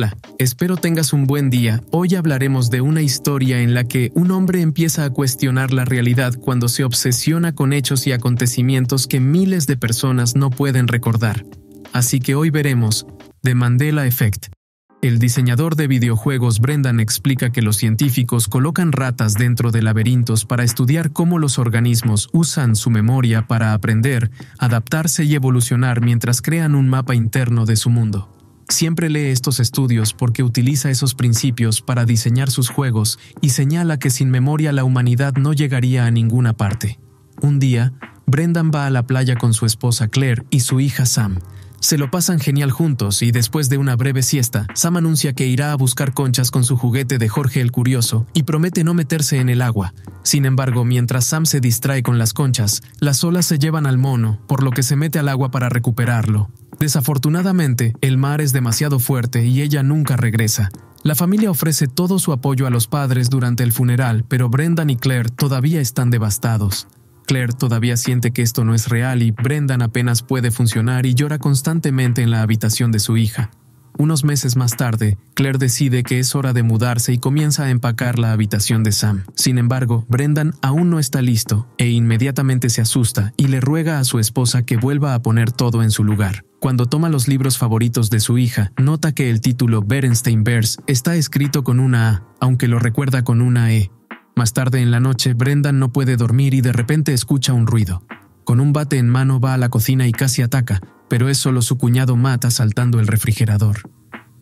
Hola, espero tengas un buen día. Hoy hablaremos de una historia en la que un hombre empieza a cuestionar la realidad cuando se obsesiona con hechos y acontecimientos que miles de personas no pueden recordar. Así que hoy veremos The Mandela Effect. El diseñador de videojuegos Brendan explica que los científicos colocan ratas dentro de laberintos para estudiar cómo los organismos usan su memoria para aprender, adaptarse y evolucionar mientras crean un mapa interno de su mundo. Siempre lee estos estudios porque utiliza esos principios para diseñar sus juegos y señala que sin memoria la humanidad no llegaría a ninguna parte. Un día, Brendan va a la playa con su esposa Claire y su hija Sam, se lo pasan genial juntos y después de una breve siesta, Sam anuncia que irá a buscar conchas con su juguete de Jorge el Curioso y promete no meterse en el agua. Sin embargo, mientras Sam se distrae con las conchas, las olas se llevan al mono, por lo que se mete al agua para recuperarlo. Desafortunadamente, el mar es demasiado fuerte y ella nunca regresa. La familia ofrece todo su apoyo a los padres durante el funeral, pero Brendan y Claire todavía están devastados. Claire todavía siente que esto no es real y Brendan apenas puede funcionar y llora constantemente en la habitación de su hija. Unos meses más tarde, Claire decide que es hora de mudarse y comienza a empacar la habitación de Sam. Sin embargo, Brendan aún no está listo e inmediatamente se asusta y le ruega a su esposa que vuelva a poner todo en su lugar. Cuando toma los libros favoritos de su hija, nota que el título Berenstein Bears está escrito con una A, aunque lo recuerda con una E. Más tarde en la noche, Brendan no puede dormir y de repente escucha un ruido. Con un bate en mano va a la cocina y casi ataca, pero es solo su cuñado Matt asaltando el refrigerador.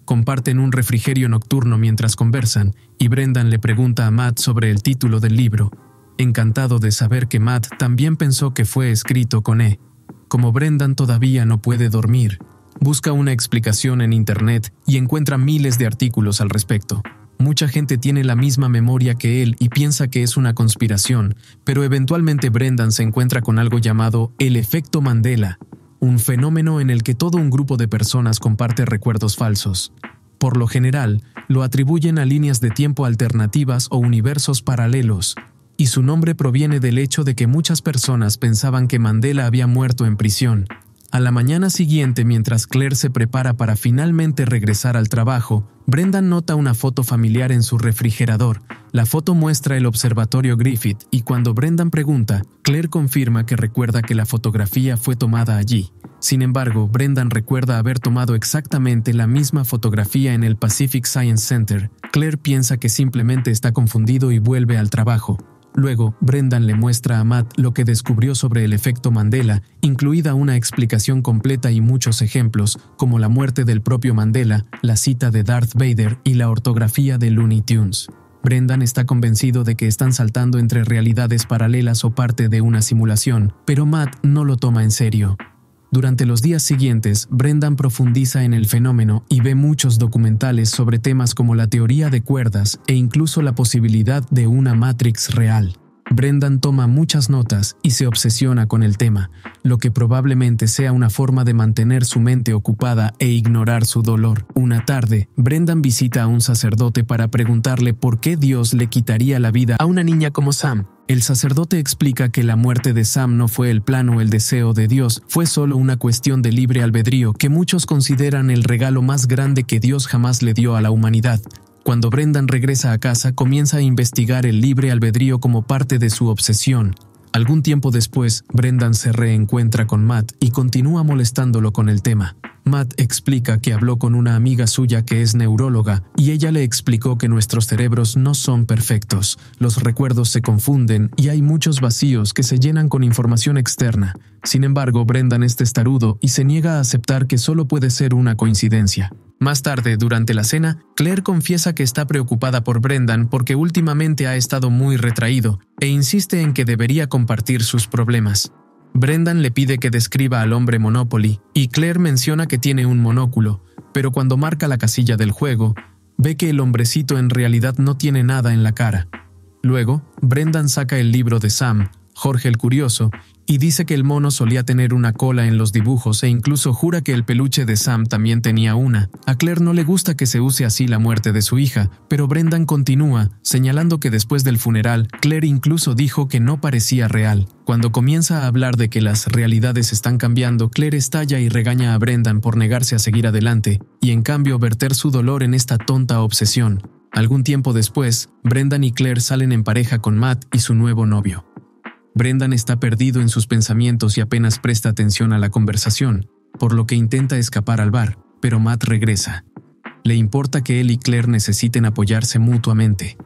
Comparten un refrigerio nocturno mientras conversan, y Brendan le pregunta a Matt sobre el título del libro, encantado de saber que Matt también pensó que fue escrito con E. Como Brendan todavía no puede dormir, busca una explicación en Internet y encuentra miles de artículos al respecto. Mucha gente tiene la misma memoria que él y piensa que es una conspiración, pero eventualmente Brendan se encuentra con algo llamado el efecto Mandela, un fenómeno en el que todo un grupo de personas comparte recuerdos falsos. Por lo general, lo atribuyen a líneas de tiempo alternativas o universos paralelos, y su nombre proviene del hecho de que muchas personas pensaban que Mandela había muerto en prisión, a la mañana siguiente, mientras Claire se prepara para finalmente regresar al trabajo, Brendan nota una foto familiar en su refrigerador. La foto muestra el observatorio Griffith y cuando Brendan pregunta, Claire confirma que recuerda que la fotografía fue tomada allí. Sin embargo, Brendan recuerda haber tomado exactamente la misma fotografía en el Pacific Science Center. Claire piensa que simplemente está confundido y vuelve al trabajo. Luego, Brendan le muestra a Matt lo que descubrió sobre el efecto Mandela, incluida una explicación completa y muchos ejemplos, como la muerte del propio Mandela, la cita de Darth Vader y la ortografía de Looney Tunes. Brendan está convencido de que están saltando entre realidades paralelas o parte de una simulación, pero Matt no lo toma en serio. Durante los días siguientes, Brendan profundiza en el fenómeno y ve muchos documentales sobre temas como la teoría de cuerdas e incluso la posibilidad de una Matrix real. Brendan toma muchas notas y se obsesiona con el tema, lo que probablemente sea una forma de mantener su mente ocupada e ignorar su dolor. Una tarde, Brendan visita a un sacerdote para preguntarle por qué Dios le quitaría la vida a una niña como Sam, el sacerdote explica que la muerte de Sam no fue el plan o el deseo de Dios, fue solo una cuestión de libre albedrío que muchos consideran el regalo más grande que Dios jamás le dio a la humanidad. Cuando Brendan regresa a casa, comienza a investigar el libre albedrío como parte de su obsesión. Algún tiempo después, Brendan se reencuentra con Matt y continúa molestándolo con el tema. Matt explica que habló con una amiga suya que es neuróloga y ella le explicó que nuestros cerebros no son perfectos, los recuerdos se confunden y hay muchos vacíos que se llenan con información externa. Sin embargo, Brendan es testarudo y se niega a aceptar que solo puede ser una coincidencia. Más tarde, durante la cena, Claire confiesa que está preocupada por Brendan porque últimamente ha estado muy retraído e insiste en que debería compartir sus problemas. Brendan le pide que describa al hombre Monopoly y Claire menciona que tiene un monóculo, pero cuando marca la casilla del juego, ve que el hombrecito en realidad no tiene nada en la cara. Luego, Brendan saca el libro de Sam, Jorge el Curioso, y dice que el mono solía tener una cola en los dibujos e incluso jura que el peluche de Sam también tenía una. A Claire no le gusta que se use así la muerte de su hija, pero Brendan continúa, señalando que después del funeral, Claire incluso dijo que no parecía real. Cuando comienza a hablar de que las realidades están cambiando, Claire estalla y regaña a Brendan por negarse a seguir adelante, y en cambio verter su dolor en esta tonta obsesión. Algún tiempo después, Brendan y Claire salen en pareja con Matt y su nuevo novio. Brendan está perdido en sus pensamientos y apenas presta atención a la conversación, por lo que intenta escapar al bar, pero Matt regresa. Le importa que él y Claire necesiten apoyarse mutuamente.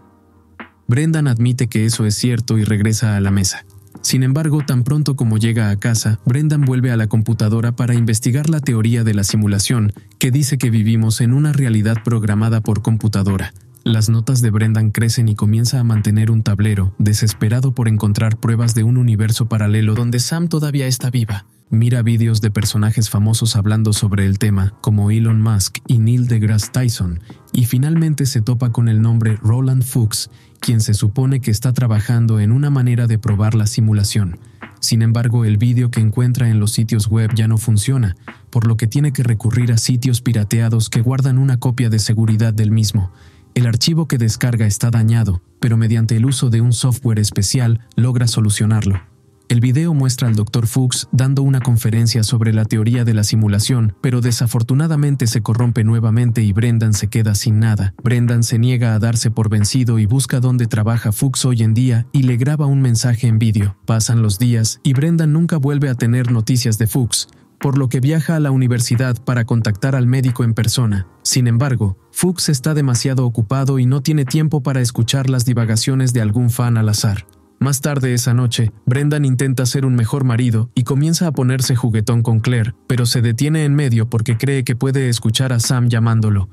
Brendan admite que eso es cierto y regresa a la mesa. Sin embargo, tan pronto como llega a casa, Brendan vuelve a la computadora para investigar la teoría de la simulación, que dice que vivimos en una realidad programada por computadora, las notas de Brendan crecen y comienza a mantener un tablero, desesperado por encontrar pruebas de un universo paralelo donde Sam todavía está viva. Mira vídeos de personajes famosos hablando sobre el tema, como Elon Musk y Neil deGrasse Tyson, y finalmente se topa con el nombre Roland Fuchs, quien se supone que está trabajando en una manera de probar la simulación. Sin embargo, el vídeo que encuentra en los sitios web ya no funciona, por lo que tiene que recurrir a sitios pirateados que guardan una copia de seguridad del mismo. El archivo que descarga está dañado, pero mediante el uso de un software especial logra solucionarlo. El video muestra al Dr. Fuchs dando una conferencia sobre la teoría de la simulación, pero desafortunadamente se corrompe nuevamente y Brendan se queda sin nada. Brendan se niega a darse por vencido y busca dónde trabaja Fuchs hoy en día y le graba un mensaje en vídeo. Pasan los días y Brendan nunca vuelve a tener noticias de Fuchs, por lo que viaja a la universidad para contactar al médico en persona. Sin embargo, Fuchs está demasiado ocupado y no tiene tiempo para escuchar las divagaciones de algún fan al azar. Más tarde esa noche, Brendan intenta ser un mejor marido y comienza a ponerse juguetón con Claire, pero se detiene en medio porque cree que puede escuchar a Sam llamándolo.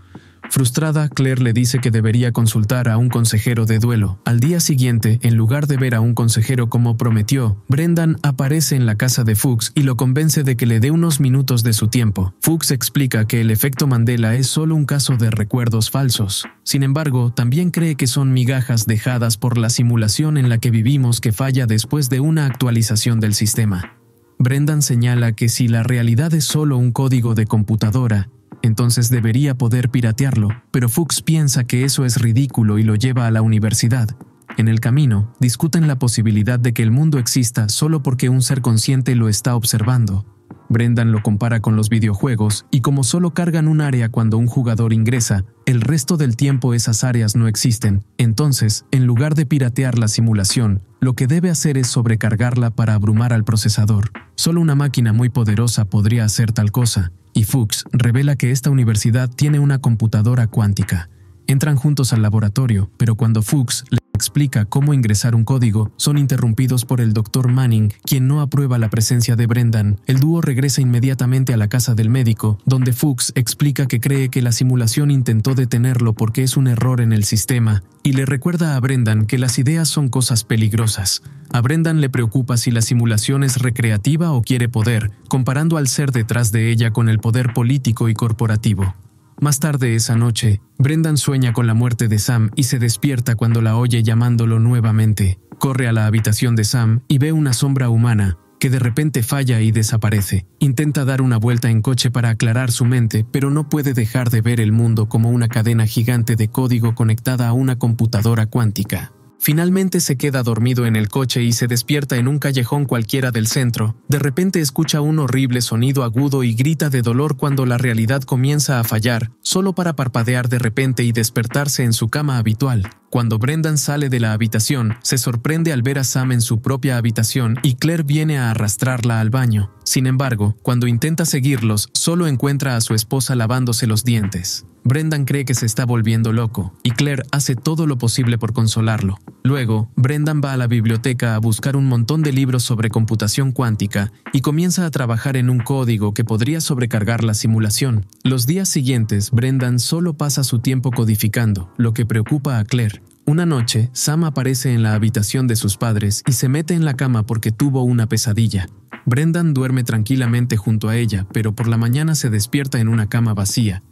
Frustrada, Claire le dice que debería consultar a un consejero de duelo. Al día siguiente, en lugar de ver a un consejero como prometió, Brendan aparece en la casa de Fuchs y lo convence de que le dé unos minutos de su tiempo. Fuchs explica que el efecto Mandela es solo un caso de recuerdos falsos. Sin embargo, también cree que son migajas dejadas por la simulación en la que vivimos que falla después de una actualización del sistema. Brendan señala que si la realidad es solo un código de computadora, entonces debería poder piratearlo, pero Fuchs piensa que eso es ridículo y lo lleva a la universidad. En el camino, discuten la posibilidad de que el mundo exista solo porque un ser consciente lo está observando. Brendan lo compara con los videojuegos y como solo cargan un área cuando un jugador ingresa, el resto del tiempo esas áreas no existen, entonces, en lugar de piratear la simulación, lo que debe hacer es sobrecargarla para abrumar al procesador. Solo una máquina muy poderosa podría hacer tal cosa, y Fuchs revela que esta universidad tiene una computadora cuántica. Entran juntos al laboratorio, pero cuando Fuchs explica cómo ingresar un código, son interrumpidos por el doctor Manning, quien no aprueba la presencia de Brendan. El dúo regresa inmediatamente a la casa del médico, donde Fuchs explica que cree que la simulación intentó detenerlo porque es un error en el sistema, y le recuerda a Brendan que las ideas son cosas peligrosas. A Brendan le preocupa si la simulación es recreativa o quiere poder, comparando al ser detrás de ella con el poder político y corporativo. Más tarde esa noche, Brendan sueña con la muerte de Sam y se despierta cuando la oye llamándolo nuevamente. Corre a la habitación de Sam y ve una sombra humana, que de repente falla y desaparece. Intenta dar una vuelta en coche para aclarar su mente, pero no puede dejar de ver el mundo como una cadena gigante de código conectada a una computadora cuántica. Finalmente se queda dormido en el coche y se despierta en un callejón cualquiera del centro. De repente escucha un horrible sonido agudo y grita de dolor cuando la realidad comienza a fallar, solo para parpadear de repente y despertarse en su cama habitual. Cuando Brendan sale de la habitación, se sorprende al ver a Sam en su propia habitación y Claire viene a arrastrarla al baño. Sin embargo, cuando intenta seguirlos, solo encuentra a su esposa lavándose los dientes. Brendan cree que se está volviendo loco, y Claire hace todo lo posible por consolarlo. Luego, Brendan va a la biblioteca a buscar un montón de libros sobre computación cuántica y comienza a trabajar en un código que podría sobrecargar la simulación. Los días siguientes, Brendan solo pasa su tiempo codificando, lo que preocupa a Claire. Una noche, Sam aparece en la habitación de sus padres y se mete en la cama porque tuvo una pesadilla. Brendan duerme tranquilamente junto a ella, pero por la mañana se despierta en una cama vacía.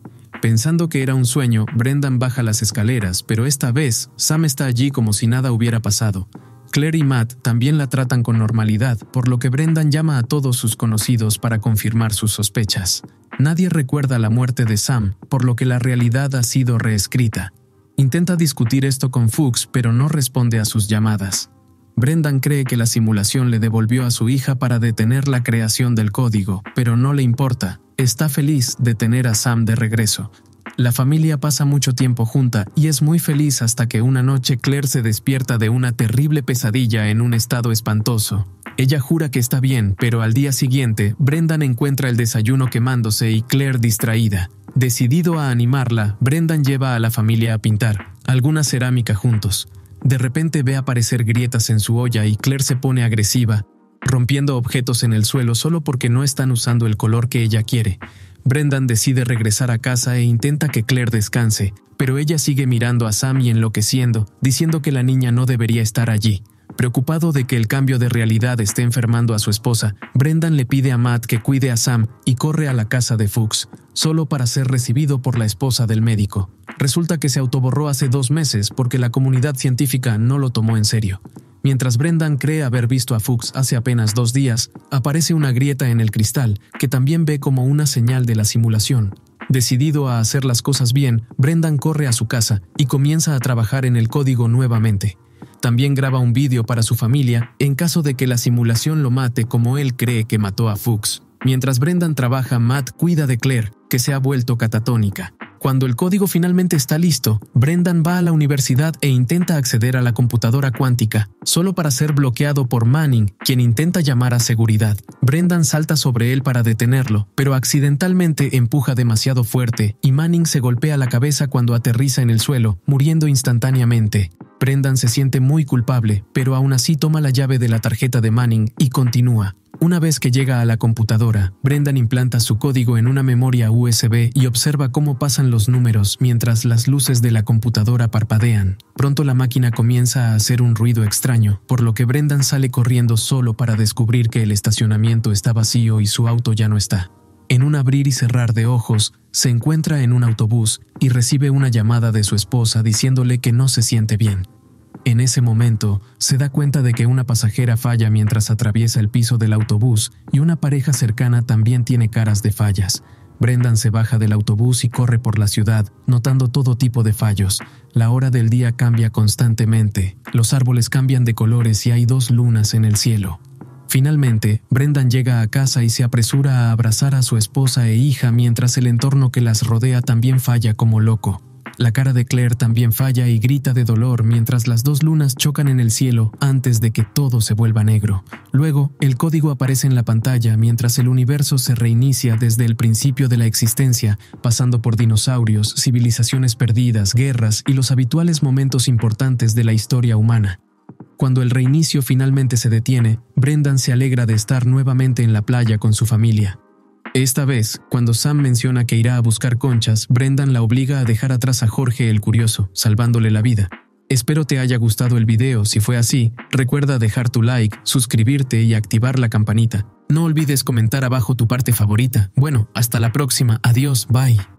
Pensando que era un sueño, Brendan baja las escaleras, pero esta vez, Sam está allí como si nada hubiera pasado. Claire y Matt también la tratan con normalidad, por lo que Brendan llama a todos sus conocidos para confirmar sus sospechas. Nadie recuerda la muerte de Sam, por lo que la realidad ha sido reescrita. Intenta discutir esto con Fuchs, pero no responde a sus llamadas. Brendan cree que la simulación le devolvió a su hija para detener la creación del código, pero no le importa. Está feliz de tener a Sam de regreso. La familia pasa mucho tiempo junta y es muy feliz hasta que una noche Claire se despierta de una terrible pesadilla en un estado espantoso. Ella jura que está bien, pero al día siguiente, Brendan encuentra el desayuno quemándose y Claire distraída. Decidido a animarla, Brendan lleva a la familia a pintar, alguna cerámica juntos. De repente ve aparecer grietas en su olla y Claire se pone agresiva, rompiendo objetos en el suelo solo porque no están usando el color que ella quiere. Brendan decide regresar a casa e intenta que Claire descanse, pero ella sigue mirando a Sam y enloqueciendo, diciendo que la niña no debería estar allí. Preocupado de que el cambio de realidad esté enfermando a su esposa, Brendan le pide a Matt que cuide a Sam y corre a la casa de Fuchs, solo para ser recibido por la esposa del médico. Resulta que se autoborró hace dos meses porque la comunidad científica no lo tomó en serio. Mientras Brendan cree haber visto a Fuchs hace apenas dos días, aparece una grieta en el cristal, que también ve como una señal de la simulación. Decidido a hacer las cosas bien, Brendan corre a su casa y comienza a trabajar en el código nuevamente. También graba un vídeo para su familia en caso de que la simulación lo mate como él cree que mató a Fuchs. Mientras Brendan trabaja, Matt cuida de Claire, que se ha vuelto catatónica. Cuando el código finalmente está listo, Brendan va a la universidad e intenta acceder a la computadora cuántica, solo para ser bloqueado por Manning, quien intenta llamar a seguridad. Brendan salta sobre él para detenerlo, pero accidentalmente empuja demasiado fuerte y Manning se golpea la cabeza cuando aterriza en el suelo, muriendo instantáneamente. Brendan se siente muy culpable, pero aún así toma la llave de la tarjeta de Manning y continúa. Una vez que llega a la computadora, Brendan implanta su código en una memoria USB y observa cómo pasan los números mientras las luces de la computadora parpadean. Pronto la máquina comienza a hacer un ruido extraño, por lo que Brendan sale corriendo solo para descubrir que el estacionamiento está vacío y su auto ya no está. En un abrir y cerrar de ojos, se encuentra en un autobús y recibe una llamada de su esposa diciéndole que no se siente bien. En ese momento, se da cuenta de que una pasajera falla mientras atraviesa el piso del autobús y una pareja cercana también tiene caras de fallas. Brendan se baja del autobús y corre por la ciudad, notando todo tipo de fallos. La hora del día cambia constantemente, los árboles cambian de colores y hay dos lunas en el cielo. Finalmente, Brendan llega a casa y se apresura a abrazar a su esposa e hija mientras el entorno que las rodea también falla como loco. La cara de Claire también falla y grita de dolor mientras las dos lunas chocan en el cielo antes de que todo se vuelva negro. Luego, el código aparece en la pantalla mientras el universo se reinicia desde el principio de la existencia, pasando por dinosaurios, civilizaciones perdidas, guerras y los habituales momentos importantes de la historia humana. Cuando el reinicio finalmente se detiene, Brendan se alegra de estar nuevamente en la playa con su familia. Esta vez, cuando Sam menciona que irá a buscar conchas, Brendan la obliga a dejar atrás a Jorge el Curioso, salvándole la vida. Espero te haya gustado el video, si fue así, recuerda dejar tu like, suscribirte y activar la campanita. No olvides comentar abajo tu parte favorita. Bueno, hasta la próxima, adiós, bye.